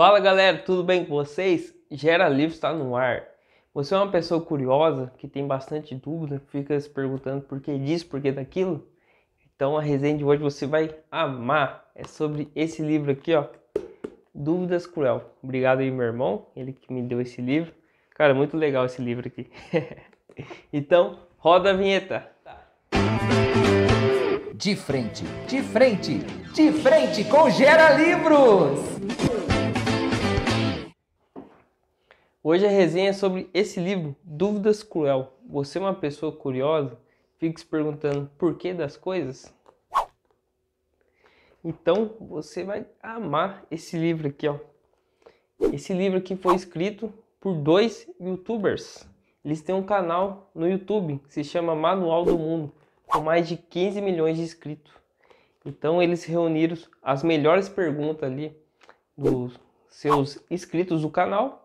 Fala galera, tudo bem com vocês? Gera Livros está no ar. Você é uma pessoa curiosa que tem bastante dúvida, fica se perguntando por que disso, por que daquilo? Então a resenha de hoje você vai amar. É sobre esse livro aqui, ó. Dúvidas Cruel. Obrigado aí, meu irmão, ele que me deu esse livro. Cara, muito legal esse livro aqui. então, roda a vinheta. De frente, de frente, de frente com Gera Livros! Hoje a resenha é sobre esse livro, Dúvidas Cruel. Você é uma pessoa curiosa? Fica se perguntando por que das coisas? Então você vai amar esse livro aqui, ó. Esse livro aqui foi escrito por dois youtubers. Eles têm um canal no YouTube que se chama Manual do Mundo, com mais de 15 milhões de inscritos. Então eles reuniram as melhores perguntas ali dos seus inscritos do canal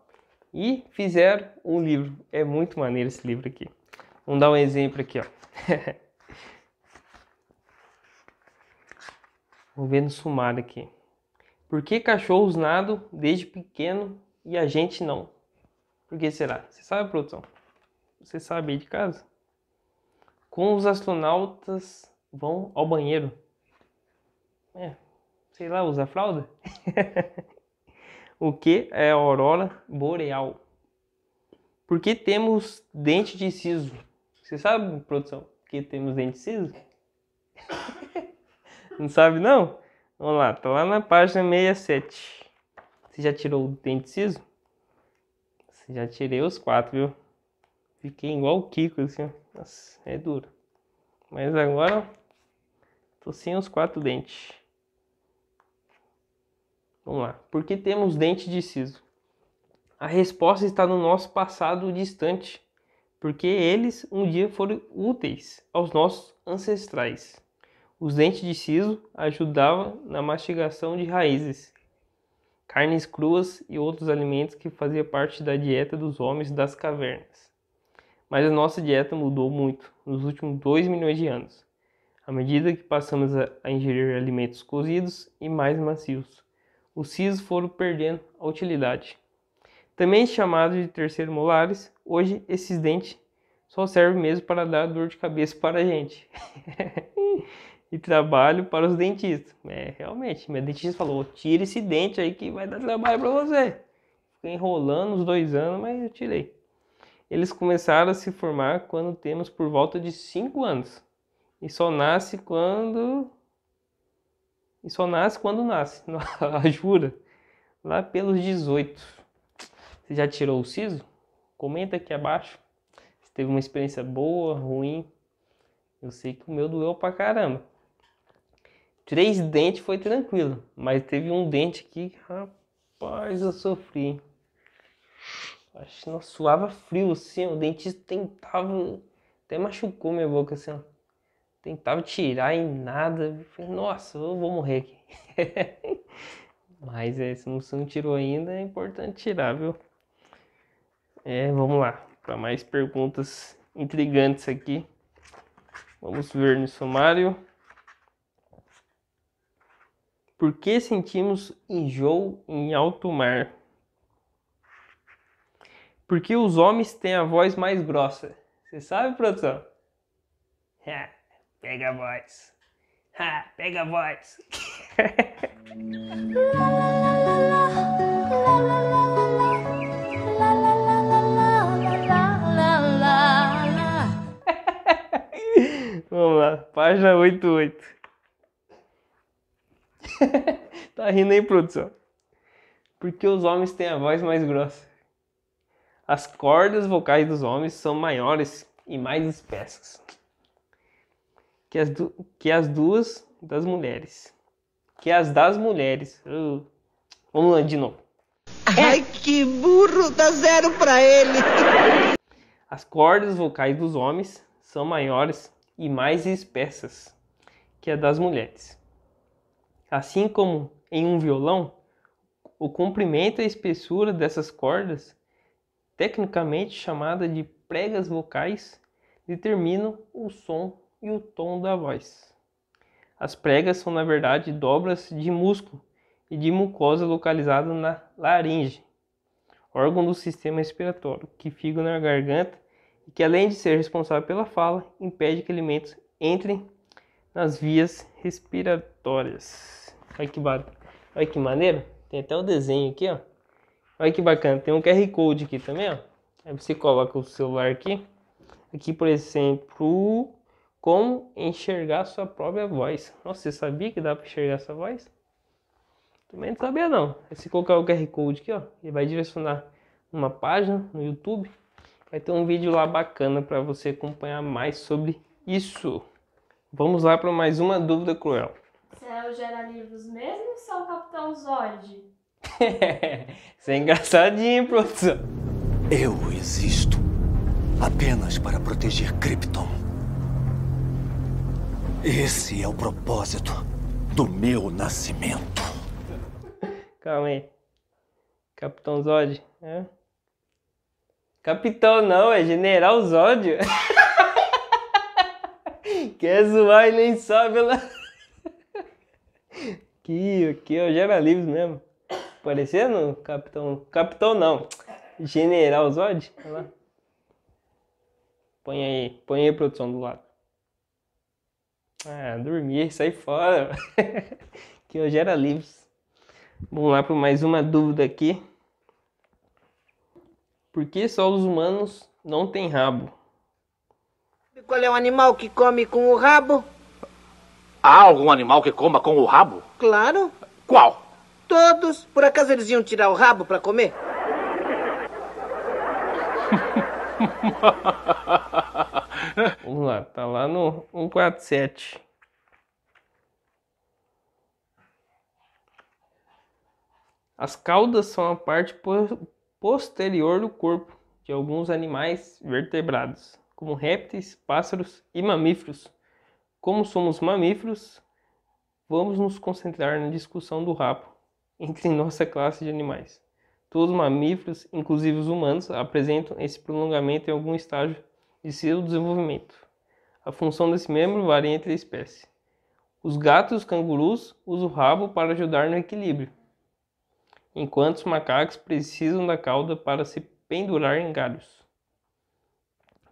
e fizeram um livro. É muito maneiro esse livro aqui. Vamos dar um exemplo aqui, ó. Vamos ver no sumário aqui. Por que cachorros nadam desde pequeno e a gente não? Por que será? Você sabe, produção? Você sabe aí de casa? Como os astronautas vão ao banheiro? É, sei lá, usa fralda? o que é a aurora boreal? Por que temos dente de siso? Você sabe, produção, que temos dente de siso? não sabe não? Vamos lá, tá lá na página 67. Você já tirou o dente de siso? Você já tirei os quatro, viu? Fiquei igual o Kiko, assim, ó. Nossa, é duro. Mas agora, tô sem os quatro dentes. Vamos lá. Por que temos dentes de siso? A resposta está no nosso passado distante, porque eles um dia foram úteis aos nossos ancestrais. Os dentes de siso ajudavam na mastigação de raízes, carnes cruas e outros alimentos que faziam parte da dieta dos homens das cavernas. Mas a nossa dieta mudou muito nos últimos 2 milhões de anos, à medida que passamos a ingerir alimentos cozidos e mais macios os sisos foram perdendo a utilidade. Também é chamados de terceiro molares, hoje esses dentes só servem mesmo para dar dor de cabeça para a gente. e trabalho para os dentistas. É, realmente, meu dentista falou: tira esse dente aí que vai dar trabalho para você. Fiquei enrolando uns dois anos, mas eu tirei. Eles começaram a se formar quando temos por volta de 5 anos. E só nasce quando e só nasce quando nasce, a jura. Lá pelos 18. Você já tirou o siso? Comenta aqui abaixo. Se teve uma experiência boa, ruim. Eu sei que o meu doeu pra caramba. Três dentes foi tranquilo, mas teve um dente aqui, rapaz, eu sofri. Acho que não suava frio assim, o dentista tentava, até machucou minha boca assim. Ó. Tentava tirar e nada. Falei, nossa, eu vou morrer aqui. Mas é, se não tirou ainda, é importante tirar, viu? É, vamos lá. Para mais perguntas intrigantes aqui. Vamos ver no sumário. Por que sentimos enjoo em alto mar? Por que os homens têm a voz mais grossa? Você sabe, produção? É. Pega a voz. Ha, pega a voz. Vamos lá, página 88. tá rindo aí, produção? Porque os homens têm a voz mais grossa. As cordas vocais dos homens são maiores e mais espessas que as, du que as duas das mulheres. Que as das mulheres. Uh, vamos lá de novo. É. Ai, que burro! Dá zero pra ele! As cordas vocais dos homens são maiores e mais espessas que as das mulheres. Assim como em um violão, o comprimento e a espessura dessas cordas, tecnicamente chamada de pregas vocais, determinam o som e o tom da voz. As pregas são, na verdade, dobras de músculo e de mucosa localizada na laringe, órgão do sistema respiratório, que fica na garganta e que, além de ser responsável pela fala, impede que alimentos entrem nas vias respiratórias. Olha que, bar... Olha que maneiro! Tem até o desenho aqui, ó. Olha que bacana, tem um QR Code aqui também, ó. Aí você coloca o celular aqui. Aqui, por exemplo, como enxergar sua própria voz. Nossa, você sabia que dá para enxergar sua voz? Também não sabia não. Se colocar o QR Code aqui, ó, ele vai direcionar uma página no YouTube. Vai ter um vídeo lá bacana para você acompanhar mais sobre isso. Vamos lá para mais uma dúvida cruel. Céu gera livros mesmo ou só é o Capitão Zod? Isso é engraçadinho, produção. Eu existo apenas para proteger Krypton. Esse é o propósito do meu nascimento. Calma aí. Capitão Zod? É? Capitão não, é General Zod. Quer zoar e nem sabe lá. Né? Que, que é eu já era livre mesmo. Parecendo Capitão. Capitão não. General Zod? Olha lá. Põe aí, põe aí, produção do lado. Ah, dormir, sair fora. que hoje era livre. Vamos lá para mais uma dúvida aqui. Por que só os humanos não têm rabo? Qual é o animal que come com o rabo? Há algum animal que coma com o rabo? Claro. Qual? Todos. Por acaso eles iam tirar o rabo para comer? Vamos lá, tá lá no 147. As caudas são a parte posterior do corpo de alguns animais vertebrados, como répteis, pássaros e mamíferos. Como somos mamíferos, vamos nos concentrar na discussão do rabo entre nossa classe de animais. Todos os mamíferos, inclusive os humanos, apresentam esse prolongamento em algum estágio e seu desenvolvimento. A função desse membro varia entre a espécie. Os gatos e os cangurus usam o rabo para ajudar no equilíbrio, enquanto os macacos precisam da cauda para se pendurar em galhos.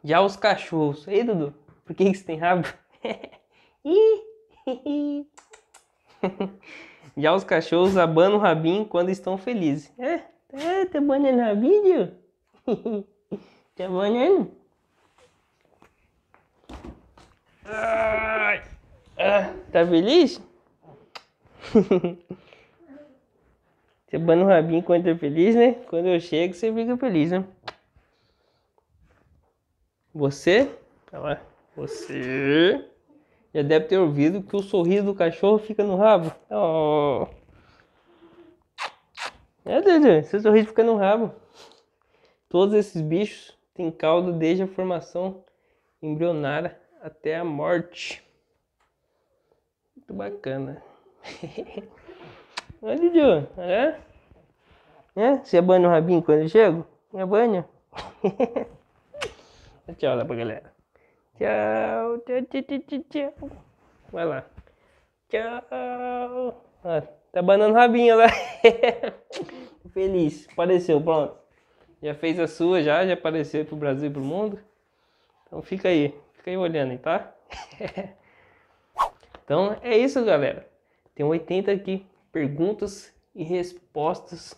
Já os cachorros. Ei, Dudu, por que, que você tem rabo? Já os cachorros abanam o rabinho quando estão felizes. É, é tá abanando o rabinho? tá abanando? Ah, tá feliz? Você bana o rabinho quando é feliz, né? Quando eu chego, você fica feliz, né? Você, tá você já deve ter ouvido que o sorriso do cachorro fica no rabo. Oh. É, Dedê, seu sorriso fica no rabo. Todos esses bichos têm caldo desde a formação embrionária até a morte. Muito bacana. Olha, Dudu, é? é? Você banha o rabinho quando eu chego? minha banha tchau lá pra galera. Tchau, tchau, tchau, tchau, tchau. Vai lá. Tchau. tá banando rabinho lá. Feliz. Apareceu, pronto. Já fez a sua, já, já apareceu pro Brasil e pro mundo. Então fica aí. Fica aí olhando hein, tá? então é isso, galera. Tem 80 aqui perguntas e respostas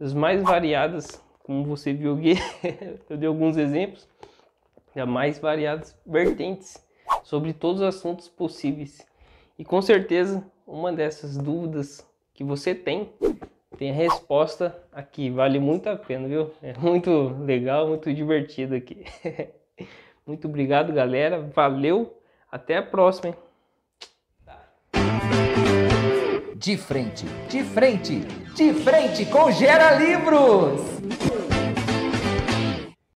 das mais variadas, como você viu aqui. Eu dei alguns exemplos da mais variadas vertentes sobre todos os assuntos possíveis. E com certeza, uma dessas dúvidas que você tem tem a resposta aqui. Vale muito a pena, viu? É muito legal, muito divertido aqui. Muito obrigado, galera. Valeu. Até a próxima. Hein? De frente, de frente, de frente com Gera Livros!